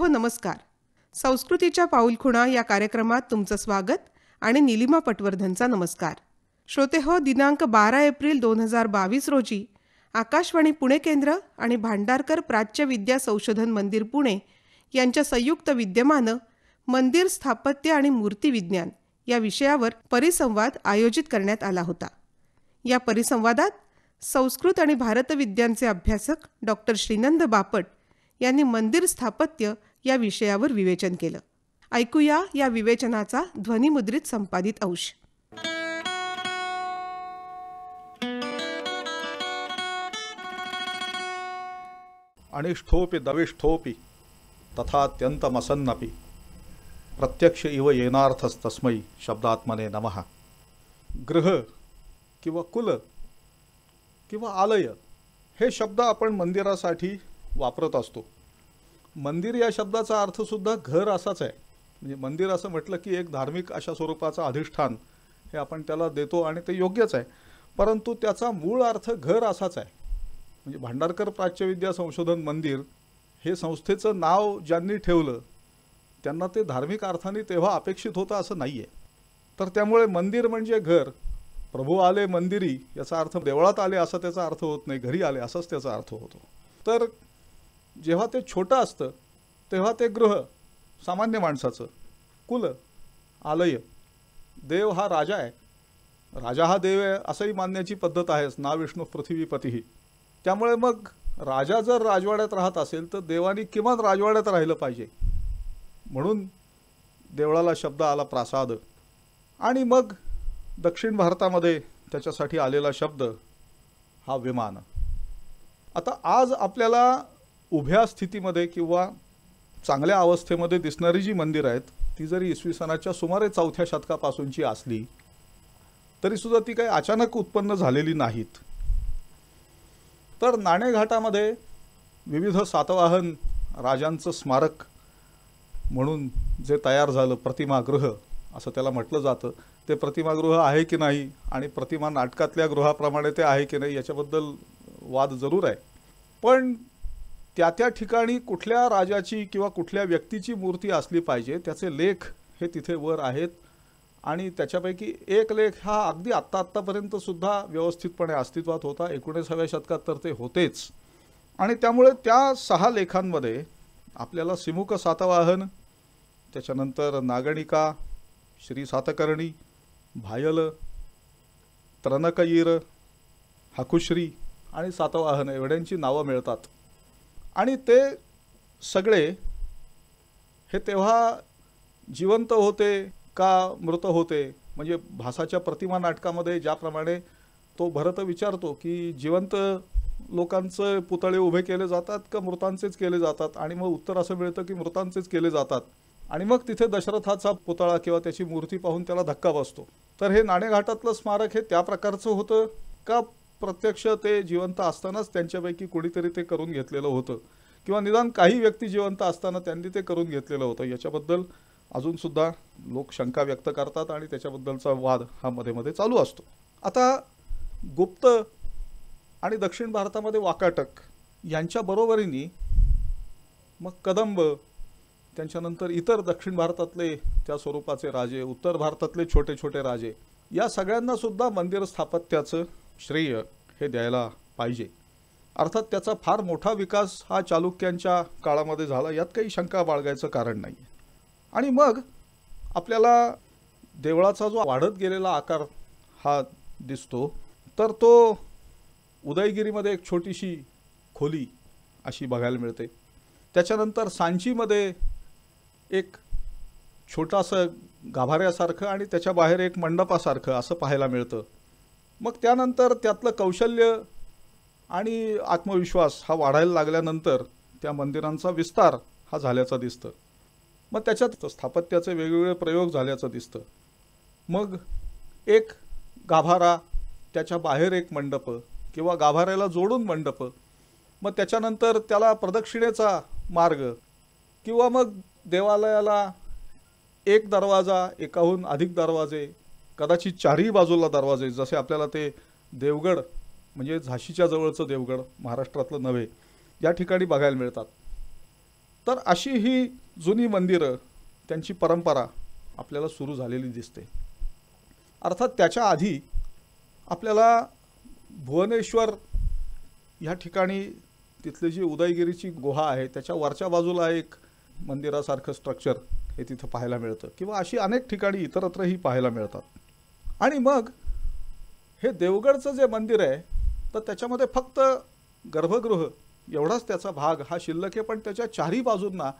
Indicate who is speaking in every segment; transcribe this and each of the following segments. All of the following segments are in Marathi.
Speaker 1: हो नमस्कार संस्कृतीच्या पाऊलखुणा या कार्यक्रमात तुमचं स्वागत आणि निलिमा पटवर्धनचा नमस्कार श्रोतेहो दिनांक बारा एप्रिल दोन हजार बावीस रोजी आकाशवाणी पुणे केंद्र आणि भांडारकर प्राच्य विद्या संशोधन मंदिर पुणे यांच्या संयुक्त विद्यमानं मंदिर स्थापत्य आणि मूर्तिविज्ञान या विषयावर परिसंवाद आयोजित करण्यात आला होता या परिसंवादात संस्कृत आणि भारतविद्यांचे अभ्यासक डॉक्टर श्रीनंद बापट यांनी मंदिर स्थापत्य या विषयावर विवेचन केलं ऐकूया या विवेचनाचा ध्वनिमुद्रित संपादित अंश
Speaker 2: अनिष्ठोपी दविष्ठोपी तथा मसन्नपी प्रत्यक्ष इव येनार्थस्तस्मै शब्दात्मने नमः ग्रह किंवा कुल किंवा आलय हे शब्द आपण मंदिरासाठी वापरत असतो मंदिर या शब्दाचा अर्थसुद्धा घर असाच आहे म्हणजे मंदिर असं म्हटलं की एक धार्मिक अशा स्वरूपाचं अधिष्ठान हे आपण त्याला देतो आणि ते योग्यच आहे परंतु त्याचा मूळ अर्थ घर असाच आहे म्हणजे भांडारकर प्राच्यविद्या संशोधन मंदिर हे संस्थेचं नाव ज्यांनी ठेवलं त्यांना ते धार्मिक अर्थाने तेव्हा अपेक्षित होतं असं नाही आहे तर त्यामुळे मंदिर म्हणजे घर प्रभू आले मंदिरी याचा अर्थ देवळात आले असा त्याचा अर्थ होत नाही घरी आले असाच त्याचा अर्थ होतो तर जेव्हा ते छोटं असतं तेव्हा ते ग्रह सामान्य माणसाचं कुल आलय देव हा राजा आहे राजा हा देव आहे असंही मानण्याची पद्धत आहेच ना विष्णू पृथ्वीपतीही त्यामुळे मग राजा जर राजवाड्यात राहत असेल तर देवानी किमान राजवाड्यात राहिलं पाहिजे म्हणून देवळाला शब्द आला प्रासाद आणि मग दक्षिण भारतामध्ये त्याच्यासाठी आलेला शब्द हा विमान आता आज आपल्याला उभ्या स्थितीमध्ये किंवा चांगल्या अवस्थेमध्ये दिसणारी जी मंदिरं आहेत ती जरी इसवी सणाच्या सुमारे चौथ्या शतकापासूनची असली तरीसुद्धा ती काही अचानक उत्पन्न झालेली नाहीत तर नाणेघाटामध्ये विविध सातवाहन राजांचं स्मारक म्हणून जे तयार झालं प्रतिमागृह असं त्याला म्हटलं जातं ते प्रतिमागृह आहे की नाही आणि प्रतिमा नाटकातल्या गृहाप्रमाणे ते आहे की नाही याच्याबद्दल वाद जरूर आहे पण त्या त्या ठिकाणी कुठल्या राजाची किंवा कुठल्या व्यक्तीची मूर्ती असली पाहिजे त्याचे लेख हे तिथे वर आहेत आणि त्याच्यापैकी एक लेख हा अगदी आत्ता आत्तापर्यंत सुद्धा व्यवस्थितपणे अस्तित्वात होता एकोणीसाव्या शतकात तर ते होतेच आणि त्यामुळे त्या सहा लेखांमध्ये आपल्याला सिमुक सातवाहन त्याच्यानंतर नागणिका श्री सातकर्णी भायल त्रनकईर हकुश्री आणि सातवाहन एवढ्यांची नावं मिळतात आणि ते सगळे हे तेव्हा जिवंत होते का मृत होते म्हणजे भासाच्या प्रतिमा नाटकामध्ये ज्याप्रमाणे तो भरत विचारतो की जिवंत लोकांचे पुतळे उभे केले जातात का मृतांचेच केले जातात आणि मग उत्तर असं मिळतं की मृतांचेच केले जातात आणि मग तिथे दशरथाचा पुतळा किंवा त्याची मूर्ती पाहून त्याला धक्का बसतो तर हे नाणेघाटातलं स्मारक हे त्या प्रकारचं होतं का प्रत्यक्ष ते जिवंत असतानाच त्यांच्यापैकी कोणीतरी ते करून घेतलेलं होतं किंवा निदान काही व्यक्ती जिवंत असताना त्यांनी ते करून घेतलेलं होतं याच्याबद्दल अजूनसुद्धा लोक शंका व्यक्त करतात आणि त्याच्याबद्दलचा वाद हा मध्ये मध्ये चालू असतो आता गुप्त आणि दक्षिण भारतामध्ये वाकाटक यांच्या बरोबरीने मग कदंब त्यांच्यानंतर इतर दक्षिण भारतातले त्या स्वरूपाचे राजे उत्तर भारतातले छोटे छोटे राजे या सगळ्यांनासुद्धा मंदिर स्थापत्याचं श्रेय हे द्यायला पाहिजे अर्थात त्याचा फार मोठा विकास हा चालुक्यांच्या काळामध्ये झाला यात काही शंका बाळगायचं कारण नाही आणि मग आपल्याला देवळाचा जो वाढत गेलेला आकार हा दिसतो तर तो उदयगिरीमध्ये एक छोटीशी खोली अशी बघायला मिळते त्याच्यानंतर सांचीमध्ये एक छोटासं गाभाऱ्यासारखं आणि त्याच्या बाहेर एक मंडपासारखं असं पाहायला मिळतं मग त्यानंतर त्यातलं कौशल्य आणि आत्मविश्वास हा वाढायला लागल्यानंतर त्या मंदिरांचा विस्तार हा झाल्याचा दिसतं मग त्याच्यात स्थापत्याचे वेगवेगळे प्रयोग झाल्याचं दिसतं मग एक गाभारा त्याच्या बाहेर एक मंडप किंवा गाभाऱ्याला जोडून मंडप मग त्याच्यानंतर त्याला प्रदक्षिणेचा मार्ग किंवा मग देवालयाला एक दरवाजा एकाहून अधिक दरवाजे कदाचित चारही बाजूला दरवाजे जसे आपल्याला ते देवगड म्हणजे झाशीच्या जवळचं देवगड महाराष्ट्रातलं नव्हे या ठिकाणी बघायला मिळतात तर अशी ही जुनी मंदिरं त्यांची परंपरा आपल्याला सुरू झालेली दिसते अर्थात त्याच्या आधी आपल्याला भुवनेश्वर ह्या ठिकाणी तिथली जी उदयगिरीची गुहा आहे त्याच्या वरच्या बाजूला एक मंदिरासारखं स्ट्रक्चर हे तिथं पाहायला मिळतं किंवा अशी अनेक ठिकाणी इतरत्रही पाहायला मिळतात आणि मग हे देवगडचं जे मंदिर आहे तर त्याच्यामध्ये फक्त गर्भगृह एवढाच त्याचा भाग हा शिल्लक आहे पण त्याच्या चारही बाजूंना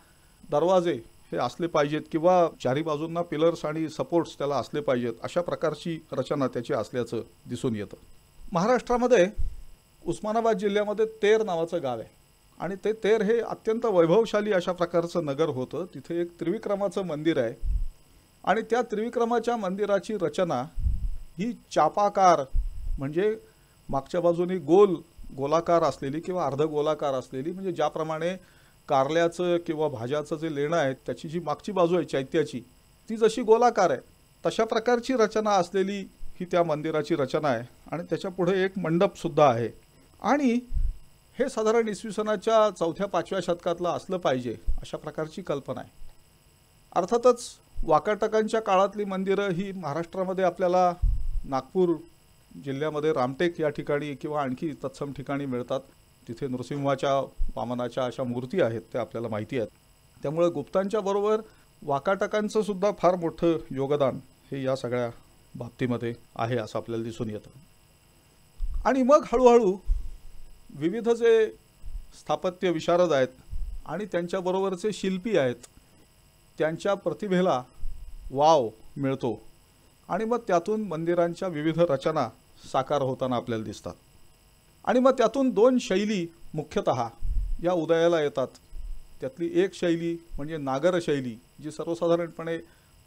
Speaker 2: दरवाजे हे असले पाहिजेत किंवा चारही बाजूंना पिलर्स आणि सपोर्ट्स त्याला असले पाहिजेत अशा प्रकारची रचना त्याची असल्याचं दिसून येतं महाराष्ट्रामध्ये उस्मानाबाद जिल्ह्यामध्ये तेर नावाचं गाव आहे आणि ते तेर हे अत्यंत वैभवशाली अशा प्रकारचं नगर होतं तिथे एक त्रिविक्रमाचं मंदिर आहे आणि त्या त्रिविक्रमाच्या मंदिराची रचना ही चापाकार म्हणजे मागच्या बाजूने गोल गोलाकार असलेली किंवा अर्ध गोलाकार असलेली म्हणजे ज्याप्रमाणे कारल्याचं किंवा भाज्याचं जे लेणं आहे त्याची जी मागची बाजू आहे चैत्याची ती जशी गोलाकार आहे तशा प्रकारची रचना असलेली ही त्या मंदिराची रचना आहे आणि त्याच्यापुढे एक मंडपसुद्धा आहे आणि हे साधारण इसवी सणाच्या चौथ्या पाचव्या शतकातलं असलं पाहिजे अशा प्रकारची कल्पना आहे अर्थातच वाकाटकांच्या काळातली मंदिरं ही महाराष्ट्रामध्ये आपल्याला नागपूर जिल्ह्यामध्ये रामटेक या ठिकाणी किंवा आणखी तत्सम ठिकाणी मिळतात तिथे नृसिंहाच्या वामनाच्या अशा मूर्ती आहेत त्या आपल्याला माहिती आहेत त्यामुळे गुप्तांच्या बरोबर वाकाटकांचं सुद्धा फार मोठं योगदान हे या सगळ्या बाबतीमध्ये आहे असं आपल्याला दिसून येतं आणि मग हळूहळू विविध जे स्थापत्य विशारद आहेत आणि त्यांच्याबरोबरचे शिल्पी आहेत त्यांच्या प्रतिभेला वाव मिळतो आणि मग त्यातून मंदिरांच्या विविध रचना साकार होताना आपल्याला दिसतात आणि मग त्यातून दोन शैली मुख्यतः या उदयाला येतात त्यातली एक शैली म्हणजे नागर शैली जी सर्वसाधारणपणे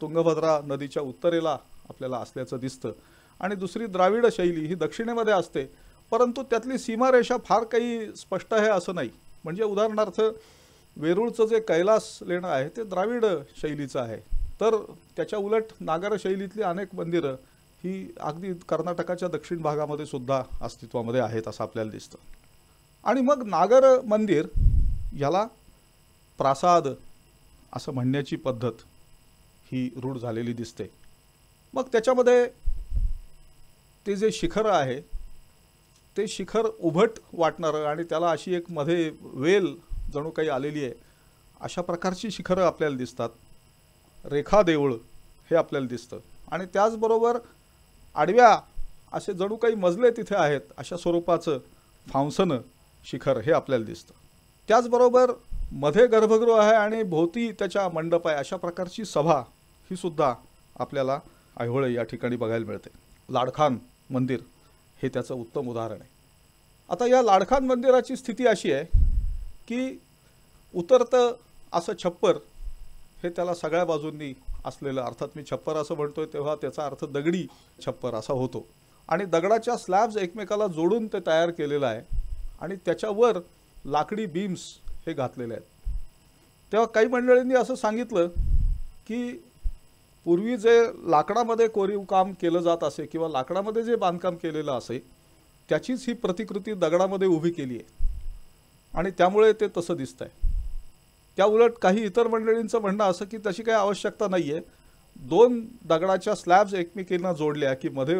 Speaker 2: तुंगभद्रा नदीच्या उत्तरेला आपल्याला असल्याचं दिसतं आणि दुसरी द्राविड शैली ही दक्षिणेमध्ये असते परंतु त्यातली सीमारेषा फार काही स्पष्ट आहे असं नाही म्हणजे उदाहरणार्थ वेरूळचं जे कैलास लेणं आहे ते द्राविड शैलीचं आहे तर त्याच्या उलट नागर शैलीतली अनेक मंदिरं ही अगदी कर्नाटकाच्या दक्षिण भागामध्ये सुद्धा अस्तित्वामध्ये आहेत असं आपल्याला दिसतं आणि मग नागर मंदिर याला प्रासाद असं म्हणण्याची पद्धत ही रूढ झालेली दिसते मग त्याच्यामध्ये ते जे शिखर आहे ते शिखर उभट वाटणारं आणि त्याला अशी एक मध्ये वेल जणू काही आलेली आहे अशा प्रकारची शिखरं आपल्याला दिसतात रेखा देऊळ हे आपल्याला दिसतं आणि त्याचबरोबर आडव्या असे जणू काही मजले तिथे आहेत अशा स्वरूपाचं फांसनं शिखर हे आपल्याला दिसतं त्याचबरोबर मध्ये गर्भगृह आहे आणि भोवती त्याच्या मंडप आहे अशा प्रकारची सभा ही सुद्धा आपल्याला आयहोळे या ठिकाणी बघायला मिळते लाडखान मंदिर हे त्याचं उत्तम उदाहरण आहे आता या लाडखान मंदिराची स्थिती अशी आहे की उतरतं असं छप्पर हे त्याला सगळ्या बाजूंनी असलेलं अर्थात मी छप्पर असं म्हणतोय तेव्हा त्याचा अर्थ दगडी छप्पर असा होतो आणि दगडाच्या स्लॅब्स एकमेकाला जोडून ते तयार केलेलं आहे आणि त्याच्यावर लाकडी बीम्स हे घातलेले आहेत तेव्हा काही मंडळींनी असं सांगितलं की पूर्वी जे लाकडामध्ये कोरीव काम केलं जात असे किंवा लाकडामध्ये जे बांधकाम केलेलं असे त्याचीच ही प्रतिकृती दगडामध्ये उभी केली आहे आणि त्यामुळे ते तसं दिसतं आहे त्या उलट काही इतर मंडळींचं म्हणणं असं की तशी काही आवश्यकता नाही आहे दोन दगडाच्या स्लॅब्स एकमेकींना जोडल्या की मध्ये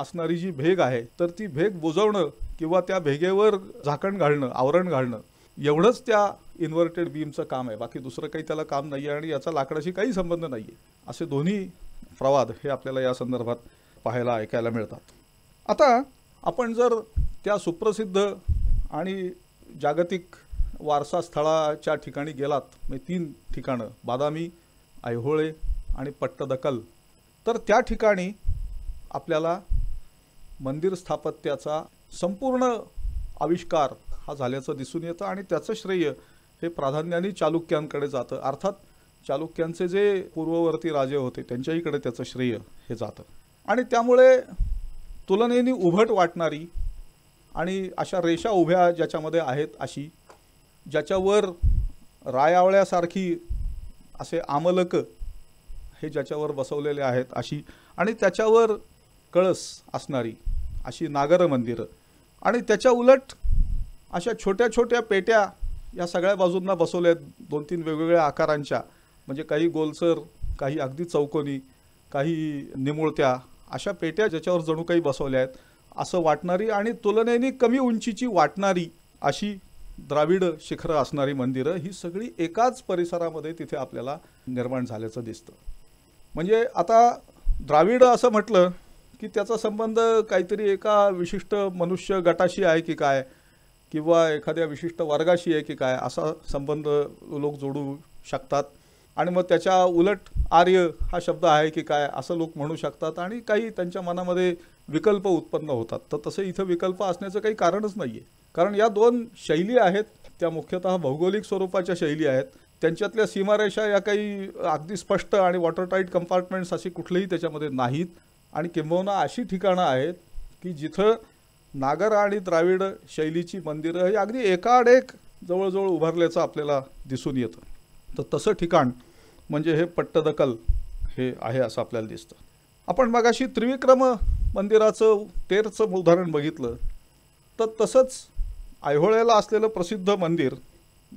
Speaker 2: असणारी जी भेग आहे तर ती भेग बुजवणं किंवा त्या भेगेवर झाकण घालणं आवरण घालणं एवढंच त्या इन्व्हर्टेड बीमचं काम आहे बाकी दुसरं काही त्याला काम नाही आहे आणि याचा लाकडाशी काही संबंध नाही आहे असे दोन्ही प्रवाद हे आपल्याला या संदर्भात पाहायला ऐकायला मिळतात आता आपण जर त्या सुप्रसिद्ध आणि जागतिक वारसा स्थळाच्या ठिकाणी गेलात म्हणजे तीन ठिकाणं बादामी ऐहोळे आणि पट्टदकल तर त्या ठिकाणी आपल्याला मंदिर स्थापत्याचा संपूर्ण आविष्कार हा झाल्याचं दिसून येतं आणि त्याचं श्रेय हे प्राधान्याने चालुक्यांकडे जातं अर्थात चालुक्यांचे जे पूर्ववर्ती राजे होते त्यांच्याहीकडे त्याचं श्रेय हे जातं आणि त्यामुळे तुलनेने उभट वाटणारी आणि अशा रेषा उभ्या ज्याच्यामध्ये आहेत अशी ज्याच्यावर रायावळ्यासारखी असे आमलक हे ज्याच्यावर बसवलेले आहेत अशी आणि त्याच्यावर कळस असणारी अशी नागर मंदिरं आणि त्याच्या उलट अशा छोट्या छोट्या पेट्या या सगळ्या बाजूंना बसवल्या आहेत दोन तीन वेगवेगळ्या आकारांच्या म्हणजे काही गोलसर काही अगदी चौकोनी काही निमुळत्या अशा पेट्या ज्याच्यावर जणू काही बसवल्या आहेत असं वाटणारी आणि तुलनेने कमी उंचीची वाटणारी अशी द्राविड शिखरं असणारी मंदिरं ही सगळी एकाच परिसरामध्ये तिथे आपल्याला निर्माण झाल्याचं दिसतं म्हणजे आता द्राविड असं म्हटलं की त्याचा संबंध काहीतरी एका विशिष्ट मनुष्य गटाशी आहे की काय किंवा एखाद्या विशिष्ट वर्गाशी आहे की काय असा संबंध लोक जोडू शकतात आणि मग त्याच्या उलट आर्य हा शब्द आहे की काय असं लोक म्हणू शकतात आणि काही त्यांच्या मनामध्ये विकल्प उत्पन्न होतात तर तसं इथं विकल्प असण्याचं काही कारणच नाही आहे कारण या दोन शैली आहेत त्या मुख्यतः भौगोलिक स्वरूपाच्या शैली आहेत त्यांच्यातल्या सीमारेषा या काही अगदी स्पष्ट आणि वॉटरटाईट कंपार्टमेंट्स अशी कुठलीही त्याच्यामध्ये नाहीत आणि किंबहुना अशी ठिकाणं आहेत की जिथं नागर आणि द्राविड शैलीची मंदिरं हे अगदी एकाड एक जवळजवळ उभारल्याचं आपल्याला दिसून येतं तर तसं ठिकाण म्हणजे हे पट्टदकल हे आहे असं आपल्याला दिसतं आपण अशी त्रिविक्रम मंदिराचं तेरचं उदाहरण बघितलं तर तसंच ऐहोळ्याला असलेलं प्रसिद्ध मंदिर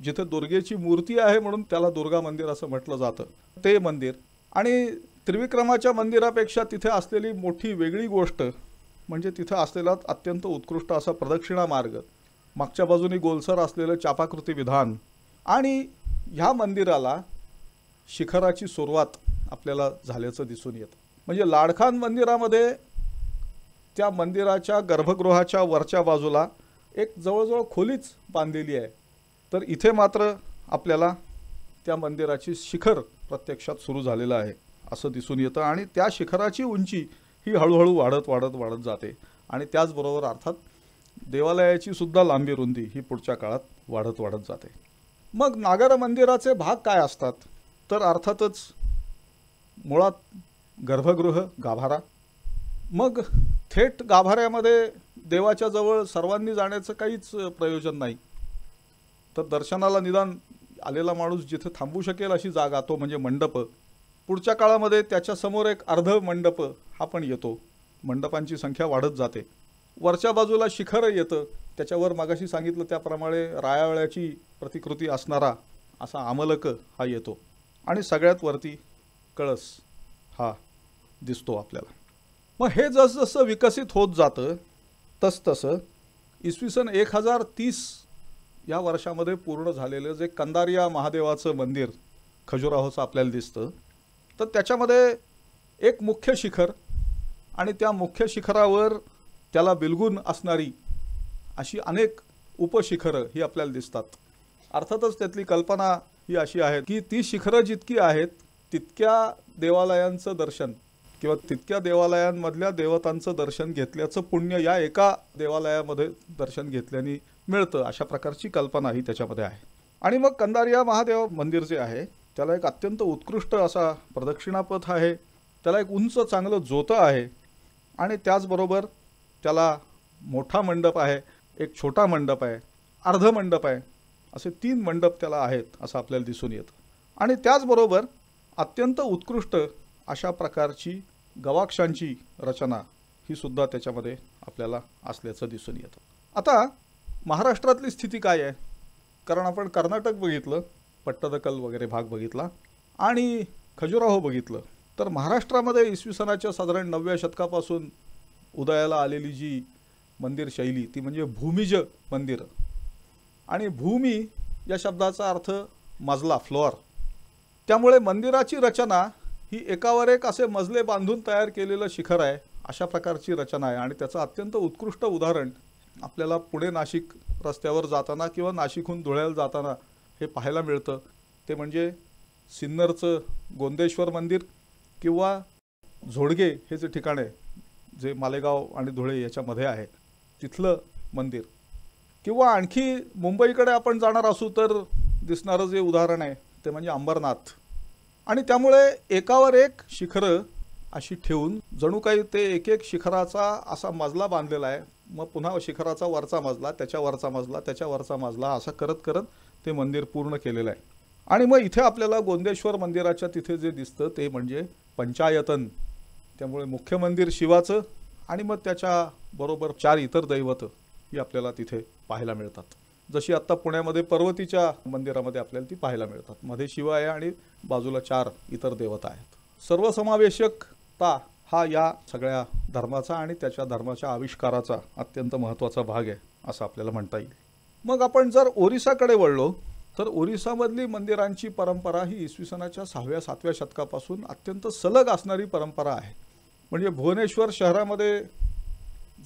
Speaker 2: जिथे दुर्गेची मूर्ती आहे म्हणून त्याला दुर्गा मंदिर असं म्हटलं जातं ते मंदिर आणि त्रिविक्रमाच्या मंदिरापेक्षा तिथे असलेली मोठी वेगळी गोष्ट म्हणजे तिथं असलेला अत्यंत उत्कृष्ट असा प्रदक्षिणा मार्ग मागच्या बाजूनी गोलसर असलेलं चापाकृती विधान आणि ह्या मंदिराला शिखराची सुरुवात आपल्याला झाल्याचं दिसून येतं म्हणजे लाडखान मंदिरामध्ये त्या मंदिराच्या गर्भगृहाच्या वरच्या बाजूला एक जवळजवळ खोलीच बांधलेली आहे तर इथे मात्र आपल्याला त्या मंदिराची शिखर प्रत्यक्षात सुरू झालेलं आहे असं दिसून येतं आणि त्या शिखराची उंची ही हळूहळू वाढत वाढत वाढत जाते आणि त्याचबरोबर अर्थात देवालयाची सुद्धा लांबी रुंदी ही पुढच्या काळात वाढत वाढत जाते मग नागर मंदिराचे भाग काय असतात तर अर्थातच मुळात गर्भगृह गाभारा मग थेट गाभाऱ्यामध्ये देवाच्या जवळ सर्वांनी जाण्याचं काहीच प्रयोजन नाही तर दर्शनाला निदान आलेला माणूस जिथे थांबू शकेल अशी जागा तो म्हणजे मंडप पुढच्या काळामध्ये त्याच्यासमोर एक अर्ध मंडप हा पण येतो मंडपांची संख्या वाढत जाते वरच्या बाजूला शिखर येतं त्याच्यावर मागाशी सांगितलं त्याप्रमाणे रायावळ्याची प्रतिकृती असणारा असा आमलक हा येतो आणि सगळ्यात वरती कळस हा दिसतो आपल्याला मग हे जसजसं विकसित होत जातं तसतसं इसवी सन एक हजार तीस या वर्षामध्ये पूर्ण झालेलं जे कंदारिया महादेवाचं मंदिर खजुराहोचं आपल्याला दिसतं तर त्याच्यामध्ये एक मुख्य शिखर आणि त्या मुख्य शिखरावर त्याला बिलगुन असणारी अशी अनेक उपशिखरं ही आपल्याला दिसतात अर्थातच त्यातली कल्पना ही अशी आहे की ती शिखरं जितकी आहेत तितक्या देवालयांचं दर्शन किंवा तितक्या देवालयांमधल्या देवतांचं दर्शन घेतल्याचं पुण्य या एका देवालयामध्ये दर्शन घेतल्याने मिळतं अशा प्रकारची कल्पना ही त्याच्यामध्ये आहे आणि मग कंदारिया महादेव मंदिर जे आहे त्याला एक अत्यंत उत्कृष्ट असा प्रदक्षिणापथ आहे त्याला एक उंच चांगलं जोतं आहे आणि त्याचबरोबर त्याला मोठा मंडप आहे एक छोटा मंडप आहे अर्ध मंडप आहे असे तीन मंडप त्याला आहेत असं आपल्याला दिसून येतं आणि त्याचबरोबर अत्यंत उत्कृष्ट अशा प्रकारची गवाक्षांची रचना ही सुद्धा त्याच्यामध्ये आपल्याला असल्याचं दिसून येतं आता महाराष्ट्रातली स्थिती काय आहे कारण आपण कर्नाटक बघितलं पट्टदकल वगैरे भाग बघितला आणि खजुराहो बघितलं तर महाराष्ट्रामध्ये इसवी सणाच्या साधारण नवव्या शतकापासून उदयाला आलेली जी मंदिर शैली ती म्हणजे भूमिज मंदिर आणि भूमी या शब्दाचा अर्थ मजला फ्लोअर त्यामुळे मंदिराची रचना ही एकावर एक असे मजले बांधून तयार केलेलं शिखर आहे अशा प्रकारची रचना आहे आणि त्याचं अत्यंत उत्कृष्ट उदाहरण आपल्याला पुणे नाशिक रस्त्यावर जाताना किंवा नाशिकहून धुळ्याला जाताना हे पाहायला मिळतं ते म्हणजे सिन्नरचं गोंदेश्वर मंदिर किंवा झोडगे हे जे ठिकाण आहे जे मालेगाव आणि धुळे याच्यामध्ये आहे तिथलं मंदिर किंवा आणखी मुंबईकडे आपण जाणार असू तर दिसणारं जे उदाहरण आहे ते म्हणजे अंबरनाथ आणि त्यामुळे एकावर एक शिखरं अशी ठेवून जणू काही ते एक एक शिखराचा असा मजला बांधलेला आहे मग पुन्हा शिखराचा वरचा मजला त्याच्या वरचा मजला त्याच्या वरचा मजला असं करत करत ते मंदिर पूर्ण केलेलं आहे आणि मग इथे आपल्याला गोंदेश्वर मंदिराच्या तिथे जे दिसतं ते म्हणजे पंचायतन त्यामुळे मुख्य मंदिर शिवाचं आणि मग त्याच्या बरोबर चार इतर दैवतं ही आपल्याला तिथे पाहायला मिळतात जशी आत्ता पुण्यामध्ये पर्वतीच्या मंदिरामध्ये आपल्याला ती पाहायला मिळतात मध्ये आहे आणि बाजूला चार इतर देवता आहेत सर्वसमावेशकता हा या सगळ्या धर्माचा आणि त्याच्या धर्माच्या आविष्काराचा अत्यंत महत्त्वाचा भाग आहे असं आपल्याला म्हणता येईल मग आपण जर ओरिसाकडे वळलो तर ओरिसामधली मंदिरांची परंपरा ही इसवी सणाच्या सहाव्या सातव्या शतकापासून अत्यंत सलग असणारी परंपरा आहे म्हणजे भुवनेश्वर शहरामध्ये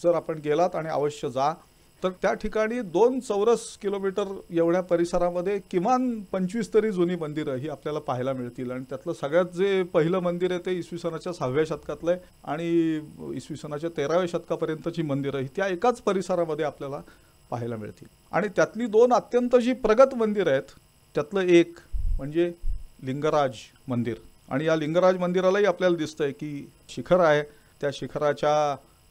Speaker 2: जर आपण गेलात आणि अवश्य जा तर त्या ठिकाणी दोन चौरस किलोमीटर एवढ्या परिसरामध्ये किमान पंचवीस तरी जुनी मंदिरं ही आपल्याला पाहायला मिळतील आणि त्यातलं सगळ्यात जे पहिलं मंदिर आहे ते इसवी सणाच्या सहाव्या शतकातलं आहे आणि इसवी सणाच्या तेराव्या शतकापर्यंतची मंदिरं ही त्या एकाच परिसरामध्ये आपल्याला पाहायला मिळतील आणि त्यातली दोन अत्यंत जी प्रगत मंदिरं आहेत त्यातलं एक म्हणजे लिंगराज मंदिर आणि या लिंगराज मंदिरालाही आपल्याला दिसतंय की शिखर आहे त्या शिखराच्या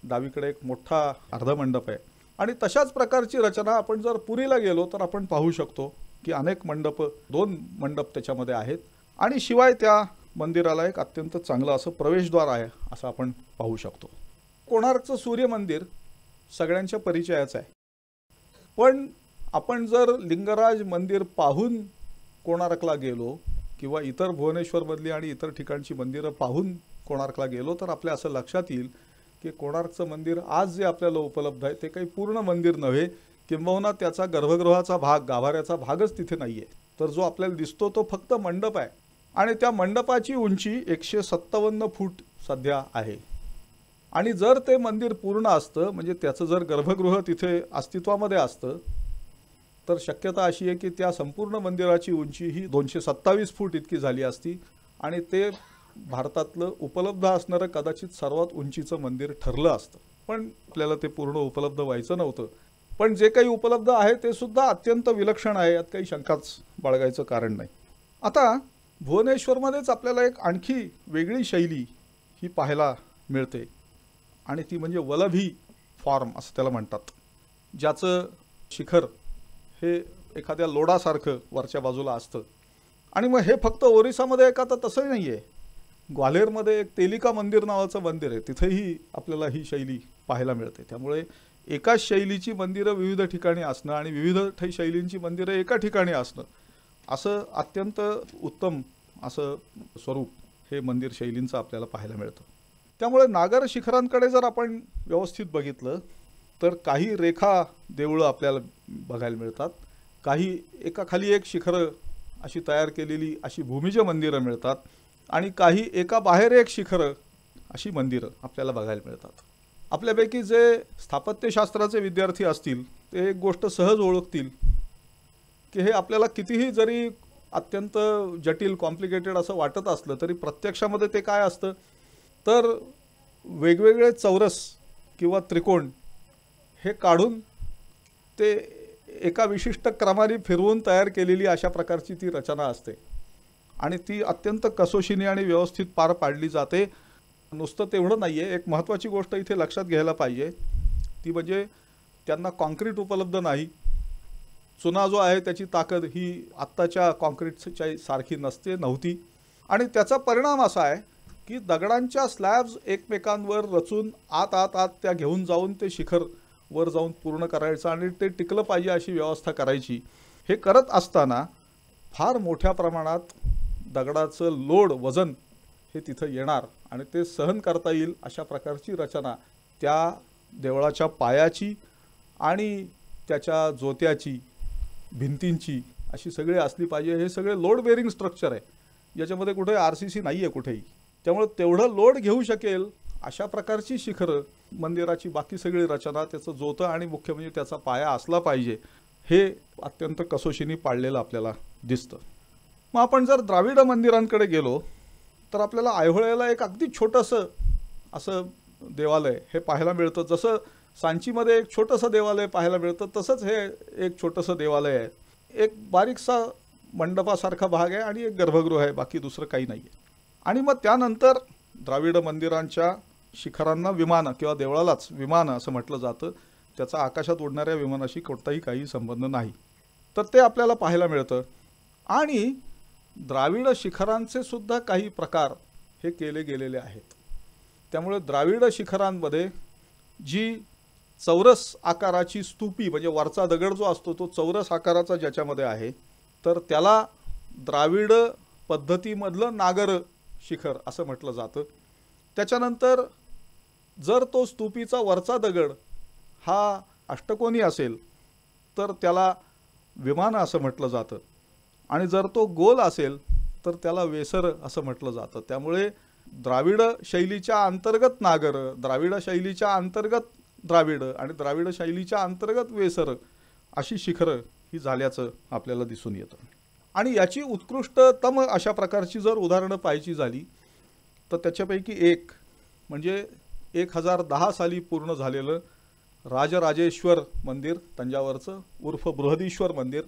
Speaker 2: डावीकडे एक मोठा अर्धमंडप आहे आणि तशाच प्रकारची रचना आपण जर पुरीला गेलो तर आपण पाहू शकतो की अनेक मंडप दोन मंडप त्याच्यामध्ये आहेत आणि शिवाय त्या मंदिराला एक अत्यंत चांगलं असं प्रवेशद्वार आहे असं आपण पाहू शकतो कोणार्कचं मंदिर सगळ्यांच्या परिचयाचं आहे पण आपण जर लिंगराज मंदिर पाहून कोणार्कला गेलो किंवा इतर भुवनेश्वरमधली आणि इतर ठिकाणची मंदिरं पाहून कोणार्कला गेलो तर आपल्या असं लक्षात येईल की कोणार्कचं मंदिर आज जे आपल्याला उपलब्ध आहे ते काही पूर्ण मंदिर नव्हे किंबहुना त्याचा गर्भगृहाचा भाग गाभाऱ्याचा भागच तिथे नाही तर जो आपल्याला दिसतो तो फक्त मंडप आहे आणि त्या मंडपाची उंची एकशे सत्तावन्न फूट सध्या आहे आणि जर ते मंदिर पूर्ण असतं म्हणजे त्याचं जर गर्भगृह तिथे अस्तित्वामध्ये असतं तर शक्यता अशी आहे की त्या संपूर्ण मंदिराची उंची ही दोनशे सत्तावीस फूट इतकी झाली असती आणि ते भारतातलं उपलब्ध असणारं कदाचित सर्वात उंचीचं मंदिर ठरलं असतं पण आपल्याला ते पूर्ण उपलब्ध व्हायचं नव्हतं पण जे काही उपलब्ध आहे ते सुद्धा अत्यंत विलक्षण आहे यात काही शंकाच बाळगायचं कारण नाही आता भुवनेश्वरमध्येच आपल्याला एक आणखी वेगळी शैली ही पाहायला मिळते आणि ती म्हणजे वलभी फॉर्म असं त्याला म्हणतात ज्याचं शिखर हे एखाद्या लोडासारखं वरच्या बाजूला असतं आणि मग हे फक्त ओरिसामध्ये एका तर तसंही नाही आहे ग्वाल्हेरमध्ये एक तेलिका मंदिर नावाचं मंदिर आहे तिथेही आपल्याला ही शैली पाहायला मिळते त्यामुळे एकाच शैलीची मंदिरं विविध ठिकाणी असणं आणि विविध शैलींची मंदिरं एका ठिकाणी असणं असं अत्यंत उत्तम असं स्वरूप हे मंदिर शैलींचं आपल्याला पाहायला मिळतं त्यामुळे नागर शिखरांकडे जर आपण व्यवस्थित बघितलं तर काही रेखा देवळं आपल्याला बघायला मिळतात काही एका खाली एक शिखरं अशी तयार केलेली अशी भूमिज मंदिरं मिळतात आणि काही एका बाहेर एक शिखरं अशी मंदिरं आपल्याला बघायला मिळतात आपल्यापैकी जे स्थापत्यशास्त्राचे विद्यार्थी असतील ते एक गोष्ट सहज ओळखतील की हे आपल्याला कितीही जरी अत्यंत जटिल कॉम्प्लिकेटेड असं वाटत असलं तरी प्रत्यक्षामध्ये ते काय असतं तर वेगवेगळे चौरस किंवा त्रिकोण हे काढून ते एका विशिष्ट क्रमाने फिरवून तयार केलेली अशा प्रकारची ती रचना असते आणि ती अत्यंत कसोशीने आणि व्यवस्थित पार पाडली जाते नुसतं तेवढं नाही आहे एक महत्त्वाची गोष्ट इथे लक्षात घ्यायला पाहिजे ती म्हणजे त्यांना कॉन्क्रीट उपलब्ध नाही चुना जो आहे त्याची ताकद ही आत्ताच्या कॉन्क्रीटच्या सारखी नसते नव्हती आणि त्याचा परिणाम असा आहे की दगडांच्या स्लॅब्स एकमेकांवर रचून आत आत आत त्या घेऊन जाऊन ते शिखर वर जाऊन पूर्ण करायचं आणि ते टिकलं पाहिजे अशी व्यवस्था करायची हे करत असताना फार मोठ्या प्रमाणात दगडाचं लोड वजन हे तिथं येणार आणि ते सहन करता येईल अशा प्रकारची रचना त्या देवळाच्या पायाची आणि त्याच्या जोत्याची भिंतींची अशी सगळी असली पाहिजे हे सगळे लोड बेरिंग स्ट्रक्चर आहे याच्यामध्ये कुठे आर सी सी नाही आहे कुठेही त्यामुळे तेवढं लोड घेऊ शकेल अशा प्रकारची शिखरं मंदिराची बाकी सगळी रचना त्याचं जोतं आणि मुख्य म्हणजे त्याचा पाया असला पाहिजे हे अत्यंत कसोशीने पाळलेलं आपल्याला दिसतं मग आपण जर द्राविड मंदिरांकडे गेलो तर आपल्याला आयहोळ्याला एक अगदी छोटंसं असं देवालय हे पाहायला मिळतं जसं सांचीमध्ये एक छोटंसं देवालय पाहायला मिळतं तसंच हे एक छोटंसं देवालय आहे एक बारीकसा मंडपासारखा भाग आहे आणि एक गर्भगृह आहे बाकी दुसरं काही नाही आहे आणि मग त्यानंतर द्राविड मंदिरांच्या शिखरांना विमानं किंवा देवळालाच विमानं असं म्हटलं जातं त्याचा आकाशात उडणाऱ्या विमानाशी कोणताही काही संबंध नाही तर ते आपल्याला पाहायला मिळतं आणि द्राविड शिखरांचे सुद्धा काही प्रकार हे केले गेलेले आहेत त्यामुळे द्राविड शिखरांमध्ये जी चौरस आकाराची स्तूपी म्हणजे वरचा दगड जो असतो तो चौरस आकाराचा ज्याच्यामध्ये आहे तर त्याला द्राविड पद्धतीमधलं नागर शिखर असं म्हटलं जातं त्याच्यानंतर जर तो स्तूपीचा वरचा दगड हा अष्टकोनी असेल तर त्याला विमान असं म्हटलं जातं आणि जर तो गोल असेल तर त्याला वेसर असं म्हटलं जातं त्यामुळे द्राविड शैलीच्या अंतर्गत नागर द्राविड शैलीच्या अंतर्गत द्राविड आणि द्राविड शैलीच्या अंतर्गत वेसर अशी शिखरं ही झाल्याचं आपल्याला दिसून येतं आणि याची उत्कृष्टतम अशा प्रकारची जर उदाहरणं पाहायची झाली तर त्याच्यापैकी एक म्हणजे एक हजार दहा साली पूर्ण झालेलं राजराजेश्वर मंदिर तंजावरचं उर्फ बृहदीश्वर मंदिर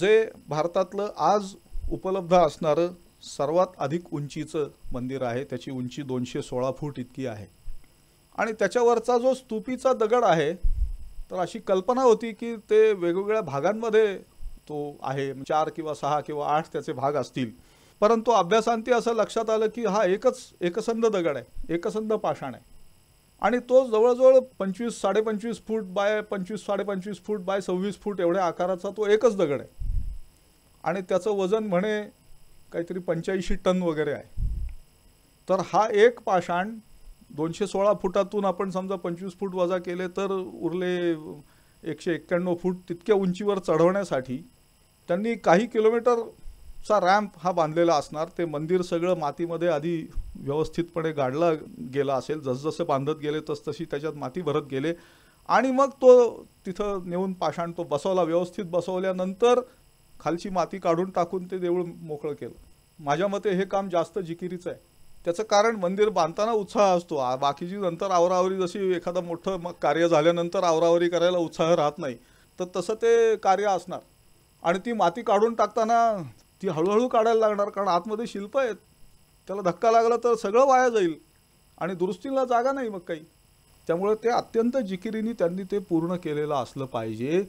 Speaker 2: जे भारतातलं आज उपलब्ध असणारं सर्वात अधिक उंचीचं मंदिर आहे त्याची उंची दोनशे सोळा फूट इतकी आहे आणि त्याच्यावरचा जो स्तूपीचा दगड आहे तर अशी कल्पना होती की ते वेगवेगळ्या भागांमध्ये तो आहे चार किंवा सहा किंवा आठ त्याचे भाग असतील परंतु अभ्यासांती असं लक्षात आलं की हा एकच एकसंध दगड आहे एकसंध पाषाण आहे आणि तो जवळजवळ पंचवीस साडेपंचवीस फूट बाय पंचवीस साडेपंचवीस फूट बाय सव्वीस फूट एवढ्या आकाराचा तो एकच दगड आहे आणि त्याचं वजन म्हणे काहीतरी पंच्याऐंशी टन वगैरे आहे तर हा एक पाषाण दोनशे सोळा फुटातून आपण समजा पंचवीस फूट वजा केले तर उरले एकशे एक्क्याण्णव फूट तितक्या उंचीवर चढवण्यासाठी त्यांनी काही किलोमीटर चा रॅम्प हा बांधलेला असणार ते मंदिर सगळं मातीमध्ये आधी व्यवस्थितपणे गाडला गेला असेल जसजसे बांधत गेले तसतशी त्याच्यात माती भरत गेले आणि मग तो तिथं नेऊन पाषाण तो बसवला व्यवस्थित बसवल्यानंतर खालची माती काढून टाकून ते देऊळ मोकळं केलं माझ्या मते हे काम जास्त जिकिरीचं आहे त्याचं कारण मंदिर बांधताना उत्साह असतो बाकीची नंतर आवरावरी जशी एखादं मोठं मग कार्य झाल्यानंतर आवरावरी करायला उत्साह राहत नाही तर तसं ते कार्य असणार आणि ती माती काढून टाकताना ती हळूहळू काढायला लागणार कारण आतमध्ये शिल्प आहेत त्याला धक्का लागला तर सगळं वाया जाईल आणि दुरुस्तीला जागा नाही मग काही त्यामुळे ते अत्यंत जिकिरीने त्यांनी ते पूर्ण केलेलं असलं पाहिजे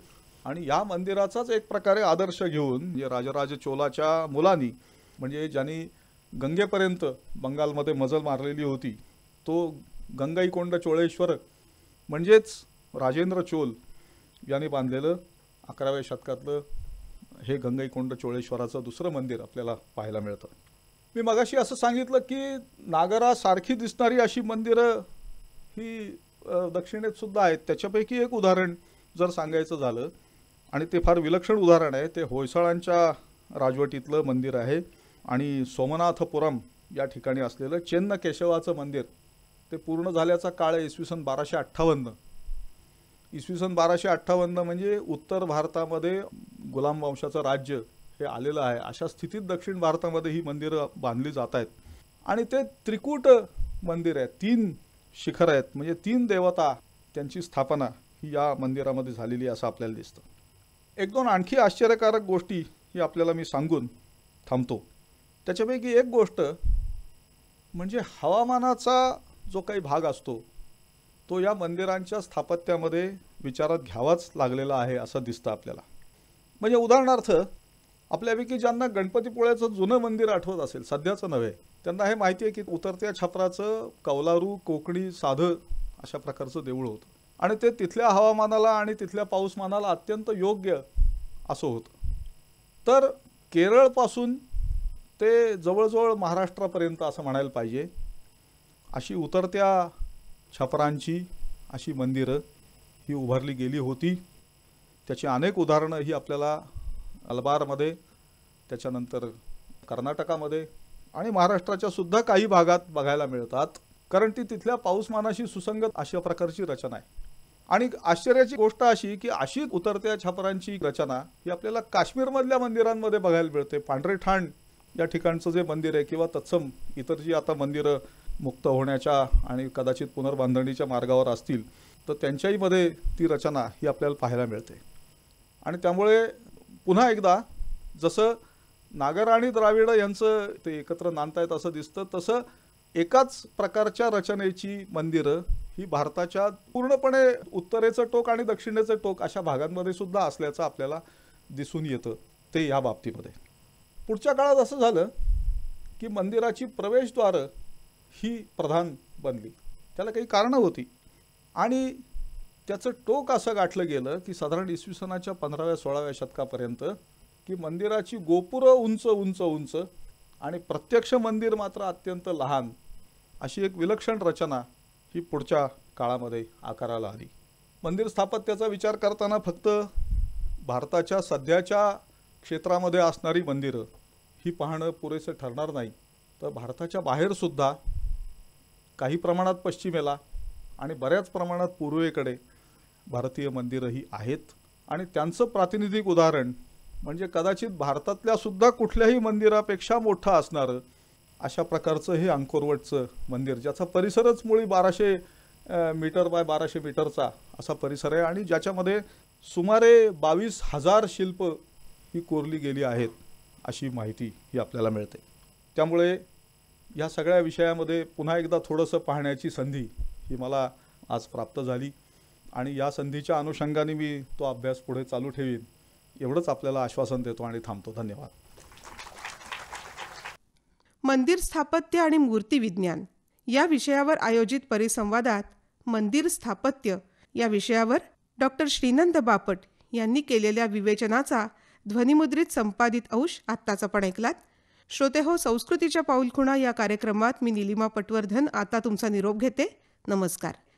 Speaker 2: आणि या मंदिराचाच एक प्रकारे आदर्श घेऊन जे राजराज चोलाच्या मुलांनी म्हणजे ज्यांनी गंगेपर्यंत बंगालमध्ये मजल मारलेली होती तो गंगाईकोंड चोळेश्वर म्हणजेच राजेंद्र चोल यांनी बांधलेलं अकराव्या शतकातलं हे गंगईकोंड चोळेश्वराचं दुसरं मंदिर आपल्याला पाहायला मिळतं मी मगाशी असं सांगितलं की नागरासारखी दिसणारी अशी मंदिरं ही दक्षिणेत सुद्धा आहेत त्याच्यापैकी एक उदाहरण जर सांगायचं झालं आणि ते फार विलक्षण उदाहरण आहे ते होयसाळांच्या राजवटीतलं मंदिर आहे आणि सोमनाथपुरम या ठिकाणी असलेलं चेन्न केशवाचं मंदिर ते पूर्ण झाल्याचा काळ आहे इसवी सन बाराशे अठ्ठावन्न इसवी सन बाराशे अठ्ठावन्न म्हणजे उत्तर भारतामध्ये गुलाम वंशाचं राज्य हे आलेलं आहे अशा स्थितीत दक्षिण भारतामध्ये ही मंदिरं बांधली जात आहेत आणि ते त्रिकूट मंदिर आहे तीन शिखर आहेत म्हणजे तीन देवता त्यांची स्थापना ही या मंदिरामध्ये झालेली असं आपल्याला दिसतं एक दोन आणखी आश्चर्यकारक गोष्टी ही आपल्याला मी सांगून थांबतो त्याच्यापैकी एक गोष्ट म्हणजे हवामानाचा जो काही भाग असतो तो या मंदिरांच्या स्थापत्यामध्ये विचारात घ्यावाच लागलेला आहे असं दिसतं आपल्याला म्हणजे उदाहरणार्थ आपल्यापैकी ज्यांना गणपतीपुळ्याचं जुनं मंदिर आठवत असेल सध्याचं नव्हे त्यांना हे माहिती आहे की उतरत्या छपराचं कौलारू कोकणी साधं अशा प्रकारचं देऊळ होतं आणि ते तिथल्या हवामानाला आणि तिथल्या पाऊसमानाला अत्यंत योग्य असं होतं तर केरळपासून ते जवळजवळ महाराष्ट्रापर्यंत असं म्हणायला पाहिजे अशी उतरत्या छपरांची अशी मंदिरं ही उभारली गेली होती त्याची अनेक उदाहरणं ही आपल्याला अलबारमध्ये त्याच्यानंतर कर्नाटकामध्ये आणि महाराष्ट्राच्या सुद्धा काही भागात बघायला मिळतात कारण ती तिथल्या पाऊसमानाशी सुसंगत अशा प्रकारची रचना आहे आणि आश्चर्याची गोष्ट अशी की अशी उतरत्या छपरांची रचना ही आपल्याला काश्मीरमधल्या मंदिरांमध्ये बघायला मिळते पांढरे ठाण या ठिकाणचं जे मंदिर आहे किंवा तत्सम इतर जी आता मंदिरं मुक्त होण्याच्या आणि कदाचित पुनर्बांधणीच्या मार्गावर असतील तर त्यांच्याहीमध्ये ती रचना ही आपल्याला पाहायला मिळते आणि त्यामुळे पुन्हा एकदा जसं नागर आणि द्राविड यांचं ते एकत्र येत असं दिसतं तसं एकाच प्रकारच्या रचनेची मंदिरं ही भारताच्या पूर्णपणे उत्तरेचं टोक आणि दक्षिणेचं टोक अशा भागांमध्ये सुद्धा असल्याचं आपल्याला दिसून येतं ते या बाबतीमध्ये पुढच्या काळात असं झालं की मंदिराची प्रवेशद्वारं ही प्रधान बनली त्याला काही कारणं होती आणि त्याचं टोक असं गाठलं गेलं की साधारण इसवी सणाच्या पंधराव्या सोळाव्या शतकापर्यंत की मंदिराची गोपुरं उंच उंच उंच आणि प्रत्यक्ष मंदिर मात्र अत्यंत लहान अशी एक विलक्षण रचना ही पुढच्या काळामध्ये आकाराला आली मंदिर स्थापत्याचा विचार करताना फक्त भारताच्या सध्याच्या क्षेत्रामध्ये असणारी मंदिरं ही पाहणं पुरेसं ठरणार नाही तर भारताच्या बाहेरसुद्धा काही प्रमाणात पश्चिमेला आणि बऱ्याच प्रमाणात पूर्वेकडे भारतीय मंदिरंही आहेत आणि त्यांचं प्रातिनिधिक उदाहरण म्हणजे कदाचित भारतातल्यासुद्धा कुठल्याही मंदिरापेक्षा मोठं असणारं अशा प्रकारचं हे अंकोरवटचं मंदिर ज्याचा परिसरच मुळी बाराशे मीटर बाय बाराशे मीटरचा असा परिसर आहे आणि ज्याच्यामध्ये सुमारे बावीस हजार शिल्प ही कोरली गेली आहेत अशी माहिती ही आपल्याला मिळते त्यामुळे या सगळ्या विषयामध्ये पुन्हा एकदा थोडंसं पाहण्याची संधी ही मला आज प्राप्त झाली आणि या संधीच्या अनुषंगाने मी तो अभ्यास पुढे चालू ठेवीन एवढंच आपल्याला आश्वासन देतो आणि थांबतो धन्यवाद
Speaker 1: मंदिर स्थापत्य आणि मूर्ती विज्ञान या विषयावर आयोजित परिसंवादात मंदिर स्थापत्य या विषयावर डॉक्टर श्रीनंद बापट यांनी केलेल्या विवेचनाचा ध्वनिमुद्रित संपादित अंश आत्ताचा पण ऐकलात श्रोते हो संस्कृतीच्या पाऊलखुणा या कार्यक्रमात मी निलिमा पटवर्धन आता तुमचा निरोप घेते नमस्कार